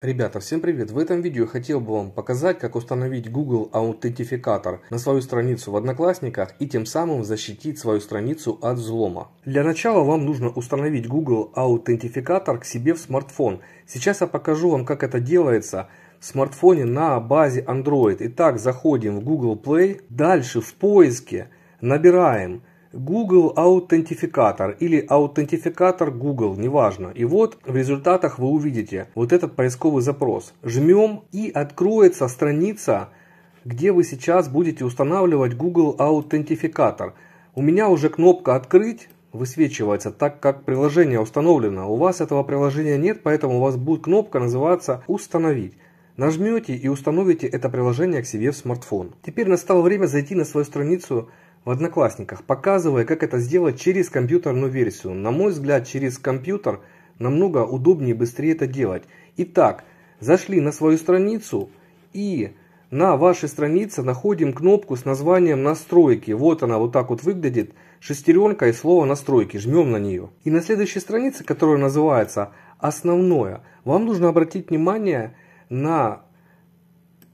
Ребята, всем привет! В этом видео я хотел бы вам показать, как установить Google аутентификатор на свою страницу в Одноклассниках и тем самым защитить свою страницу от взлома. Для начала вам нужно установить Google аутентификатор к себе в смартфон. Сейчас я покажу вам, как это делается в смартфоне на базе Android. Итак, заходим в Google Play, дальше в поиске набираем Google аутентификатор или аутентификатор Google, неважно. И вот в результатах вы увидите вот этот поисковый запрос. Жмем и откроется страница, где вы сейчас будете устанавливать Google аутентификатор. У меня уже кнопка «Открыть» высвечивается, так как приложение установлено. У вас этого приложения нет, поэтому у вас будет кнопка называться «Установить». Нажмете и установите это приложение к себе в смартфон. Теперь настало время зайти на свою страницу в Одноклассниках, показывая, как это сделать через компьютерную версию. На мой взгляд, через компьютер намного удобнее и быстрее это делать. Итак, зашли на свою страницу и на вашей странице находим кнопку с названием «Настройки». Вот она вот так вот выглядит, шестеренка и слово «Настройки». Жмем на нее. И на следующей странице, которая называется «Основное», вам нужно обратить внимание на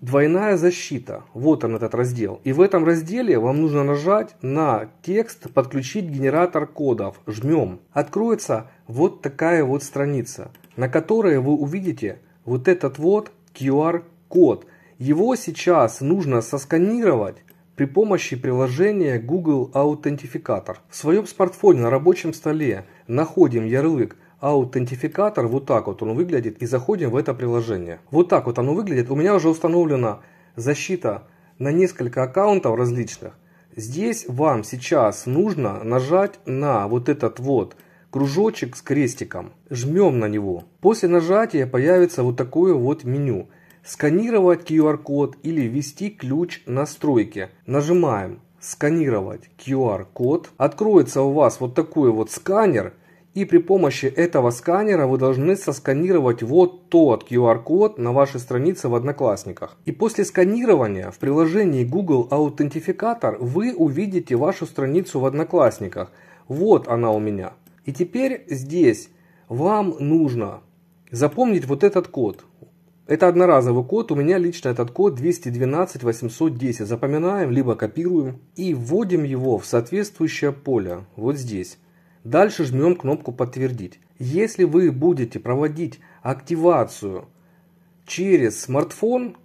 Двойная защита. Вот он этот раздел. И в этом разделе вам нужно нажать на текст «Подключить генератор кодов». Жмем. Откроется вот такая вот страница, на которой вы увидите вот этот вот QR-код. Его сейчас нужно сосканировать при помощи приложения Google Аутентификатор. В своем смартфоне на рабочем столе находим ярлык аутентификатор, вот так вот он выглядит, и заходим в это приложение. Вот так вот оно выглядит. У меня уже установлена защита на несколько аккаунтов различных. Здесь вам сейчас нужно нажать на вот этот вот кружочек с крестиком. Жмем на него. После нажатия появится вот такое вот меню. Сканировать QR-код или ввести ключ настройки. Нажимаем сканировать QR-код. Откроется у вас вот такой вот сканер – и при помощи этого сканера вы должны сосканировать вот тот QR-код на вашей странице в Одноклассниках. И после сканирования в приложении Google Аутентификатор вы увидите вашу страницу в Одноклассниках. Вот она у меня. И теперь здесь вам нужно запомнить вот этот код. Это одноразовый код, у меня лично этот код 212 810. Запоминаем, либо копируем и вводим его в соответствующее поле, вот здесь. Дальше жмем кнопку «Подтвердить». Если вы будете проводить активацию через смартфон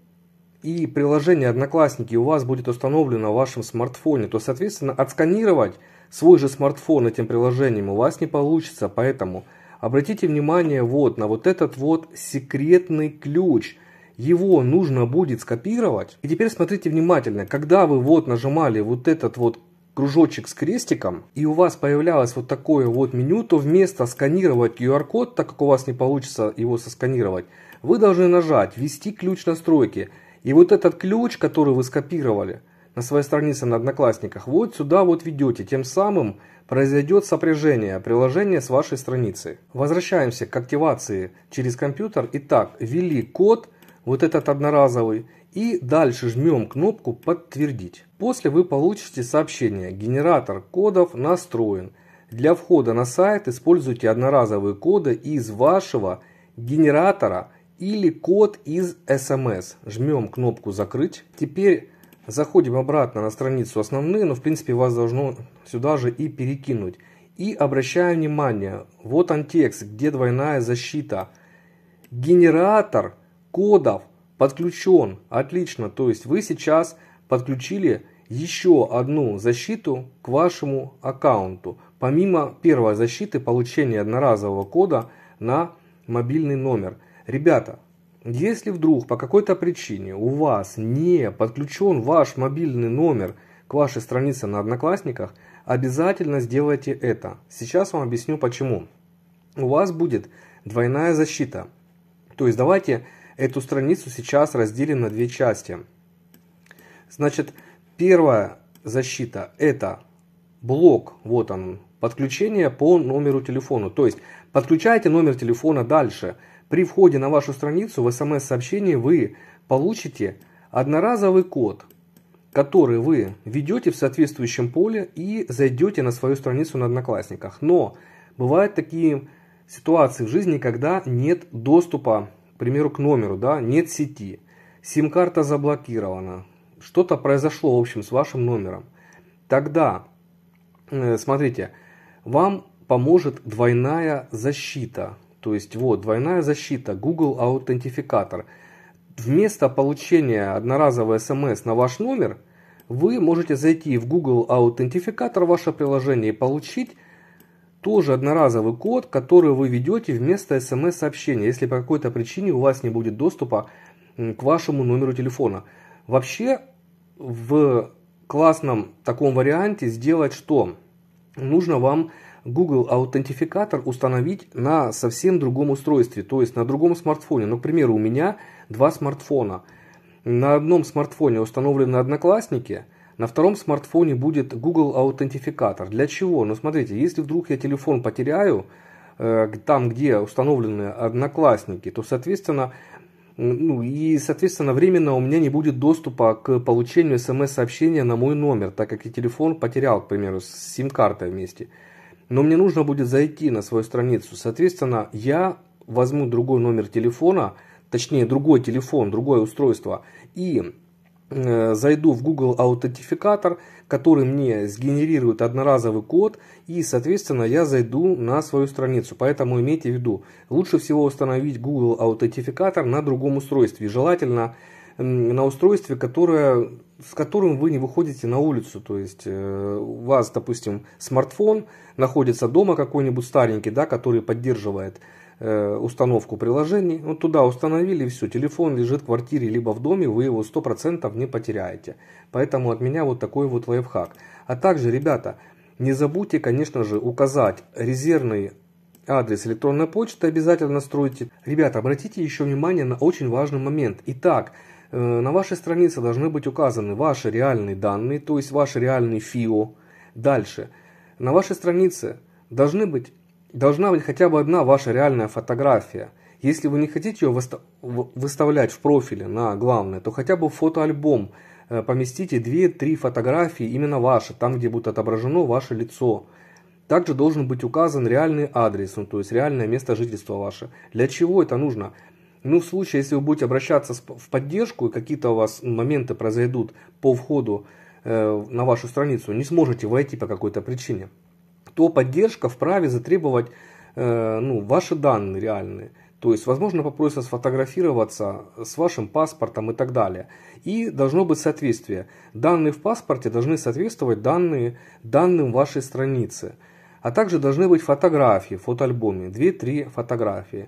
и приложение «Одноклассники» у вас будет установлено в вашем смартфоне, то, соответственно, отсканировать свой же смартфон этим приложением у вас не получится. Поэтому обратите внимание вот на вот этот вот секретный ключ – его нужно будет скопировать. И теперь смотрите внимательно, когда вы вот нажимали вот этот вот кружочек с крестиком, и у вас появлялось вот такое вот меню, то вместо сканировать QR-код, так как у вас не получится его сосканировать, вы должны нажать «Ввести ключ настройки». И вот этот ключ, который вы скопировали на своей странице на Одноклассниках, вот сюда вот ведете, тем самым произойдет сопряжение приложения с вашей страницей. Возвращаемся к активации через компьютер. Итак, ввели код, вот этот одноразовый, и дальше жмем кнопку «Подтвердить». После вы получите сообщение «Генератор кодов настроен». Для входа на сайт используйте одноразовые коды из вашего генератора или код из SMS. Эм жмем кнопку «Закрыть». Теперь заходим обратно на страницу «Основные», но в принципе вас должно сюда же и перекинуть. И обращаю внимание, вот он текст, где двойная защита. Генератор кодов – подключен. Отлично, то есть вы сейчас подключили еще одну защиту к вашему аккаунту. Помимо первой защиты получения одноразового кода на мобильный номер. Ребята, если вдруг по какой-то причине у вас не подключен ваш мобильный номер к вашей странице на Одноклассниках, обязательно сделайте это. Сейчас вам объясню почему. У вас будет двойная защита. То есть давайте Эту страницу сейчас разделим на две части. Значит, первая защита это блок, вот он, подключение по номеру телефона. То есть подключайте номер телефона дальше. При входе на вашу страницу в смс-сообщении вы получите одноразовый код, который вы введете в соответствующем поле и зайдете на свою страницу на Одноклассниках. Но бывают такие ситуации в жизни, когда нет доступа к примеру, к номеру, да, нет сети, сим-карта заблокирована, что-то произошло, в общем, с вашим номером, тогда, э, смотрите, вам поможет двойная защита, то есть вот двойная защита Google аутентификатор. Вместо получения одноразового смс на ваш номер, вы можете зайти в Google аутентификатор, ваше приложение и получить тоже одноразовый код, который вы ведете вместо смс-сообщения, если по какой-то причине у вас не будет доступа к вашему номеру телефона. Вообще в классном таком варианте сделать что? Нужно вам Google аутентификатор установить на совсем другом устройстве, то есть на другом смартфоне. Например, у меня два смартфона. На одном смартфоне установлены одноклассники – на втором смартфоне будет Google аутентификатор. Для чего? Ну, смотрите, если вдруг я телефон потеряю, э, там, где установлены одноклассники, то, соответственно, ну, и, соответственно, временно у меня не будет доступа к получению смс-сообщения на мой номер, так как я телефон потерял, к примеру, с сим-картой вместе. Но мне нужно будет зайти на свою страницу. Соответственно, я возьму другой номер телефона, точнее, другой телефон, другое устройство, и Э, зайду в Google аутентификатор, который мне сгенерирует одноразовый код, и, соответственно, я зайду на свою страницу. Поэтому имейте в виду, лучше всего установить Google аутентификатор на другом устройстве, желательно на устройстве, которое, с которым вы не выходите на улицу. То есть э, у вас, допустим, смартфон находится дома какой-нибудь старенький, да, который поддерживает Э, установку приложений. Вот туда установили, все, телефон лежит в квартире либо в доме, вы его 100% не потеряете. Поэтому от меня вот такой вот лайфхак. А также, ребята, не забудьте, конечно же, указать резервный адрес электронной почты, обязательно настройте. Ребята, обратите еще внимание на очень важный момент. Итак, э, на вашей странице должны быть указаны ваши реальные данные, то есть ваш реальный ФИО. Дальше. На вашей странице должны быть должна быть хотя бы одна ваша реальная фотография. Если вы не хотите ее выставлять в профиле на главное, то хотя бы в фотоальбом э, поместите 2-3 фотографии именно ваши, там где будет отображено ваше лицо. Также должен быть указан реальный адрес, ну, то есть реальное место жительства ваше. Для чего это нужно? Ну, в случае, если вы будете обращаться в поддержку, и какие-то у вас моменты произойдут по входу э, на вашу страницу, не сможете войти по какой-то причине то поддержка вправе затребовать э, ну, ваши данные реальные. То есть, возможно, попросят сфотографироваться с вашим паспортом и так далее. И должно быть соответствие. Данные в паспорте должны соответствовать данные, данным вашей страницы. А также должны быть фотографии в фотоальбоме, 2-3 фотографии,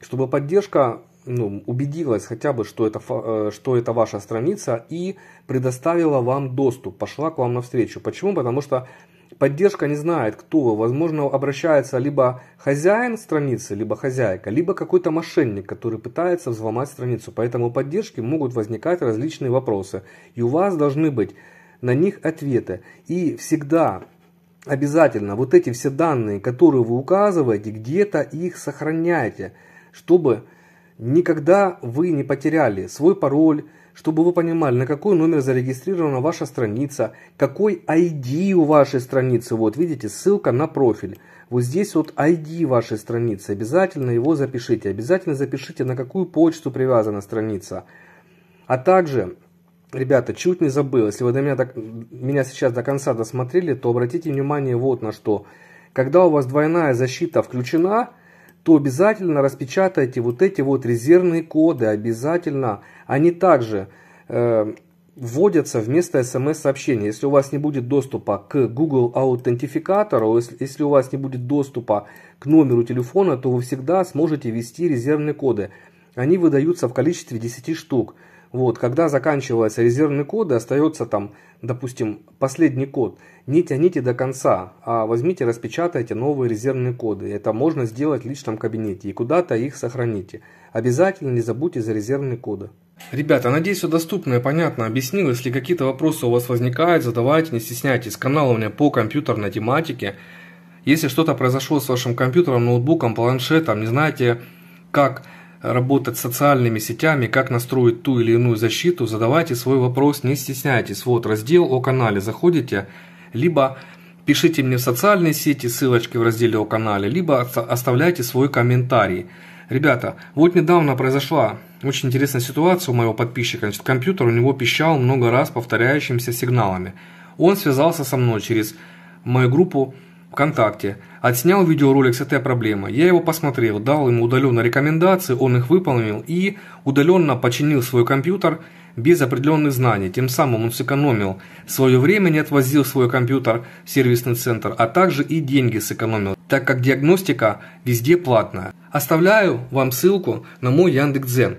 чтобы поддержка ну, убедилась хотя бы, что это, э, что это ваша страница и предоставила вам доступ, пошла к вам навстречу. Почему? Потому что Поддержка не знает, кто вы. Возможно, обращается либо хозяин страницы, либо хозяйка, либо какой-то мошенник, который пытается взломать страницу. Поэтому у поддержки могут возникать различные вопросы. И у вас должны быть на них ответы. И всегда обязательно вот эти все данные, которые вы указываете, где-то их сохраняйте, чтобы никогда вы не потеряли свой пароль, чтобы вы понимали, на какой номер зарегистрирована ваша страница, какой ID у вашей страницы. Вот, видите, ссылка на профиль. Вот здесь вот ID вашей страницы. Обязательно его запишите. Обязательно запишите, на какую почту привязана страница. А также Ребята, чуть не забыл, если вы до меня, до, меня сейчас до конца досмотрели, то обратите внимание вот на что. Когда у вас двойная защита включена, то обязательно распечатайте вот эти вот резервные коды, обязательно. Они также э, вводятся вместо смс-сообщения. Если у вас не будет доступа к Google аутентификатору, если, если у вас не будет доступа к номеру телефона, то вы всегда сможете ввести резервные коды. Они выдаются в количестве 10 штук. Вот, когда заканчиваются резервные коды, остается там, допустим, последний код, не тяните до конца, а возьмите, распечатайте новые резервные коды. Это можно сделать в личном кабинете и куда-то их сохраните. Обязательно не забудьте за резервные коды. Ребята, надеюсь, все доступно и понятно объяснил. Если какие-то вопросы у вас возникают, задавайте, не стесняйтесь. Канал у меня по компьютерной тематике. Если что-то произошло с вашим компьютером, ноутбуком, планшетом, не знаете, как работать социальными сетями, как настроить ту или иную защиту, задавайте свой вопрос, не стесняйтесь. Вот раздел о канале, заходите, либо пишите мне в социальные сети, ссылочки в разделе о канале, либо оставляйте свой комментарий. Ребята, вот недавно произошла очень интересная ситуация у моего подписчика. Значит, компьютер у него пищал много раз повторяющимися сигналами. Он связался со мной через мою группу ВКонтакте. Отснял видеоролик с этой проблемой. Я его посмотрел, дал ему удаленно рекомендации, он их выполнил и удаленно починил свой компьютер без определенных знаний. Тем самым он сэкономил свое время, не отвозил свой компьютер в сервисный центр, а также и деньги сэкономил, так как диагностика везде платная. Оставляю вам ссылку на мой Яндекс.Дзен.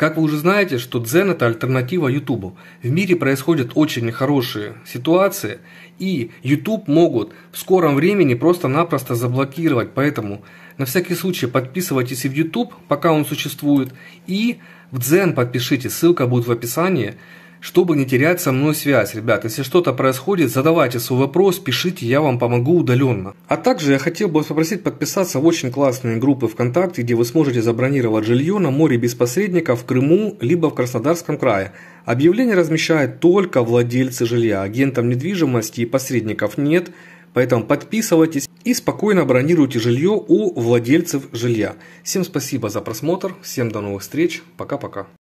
Как вы уже знаете, что дзен – это альтернатива Ютубу. В мире происходят очень хорошие ситуации, и YouTube могут в скором времени просто-напросто заблокировать. Поэтому на всякий случай подписывайтесь и в YouTube, пока он существует, и в Дзен подпишите, ссылка будет в описании – чтобы не терять со мной связь. Ребят, если что-то происходит, задавайте свой вопрос, пишите, я вам помогу удаленно. А также я хотел бы попросить подписаться в очень классные группы ВКонтакте, где вы сможете забронировать жилье на море без посредников в Крыму, либо в Краснодарском крае. Объявление размещают только владельцы жилья, агентов недвижимости и посредников нет, поэтому подписывайтесь и спокойно бронируйте жилье у владельцев жилья. Всем спасибо за просмотр, всем до новых встреч, пока-пока.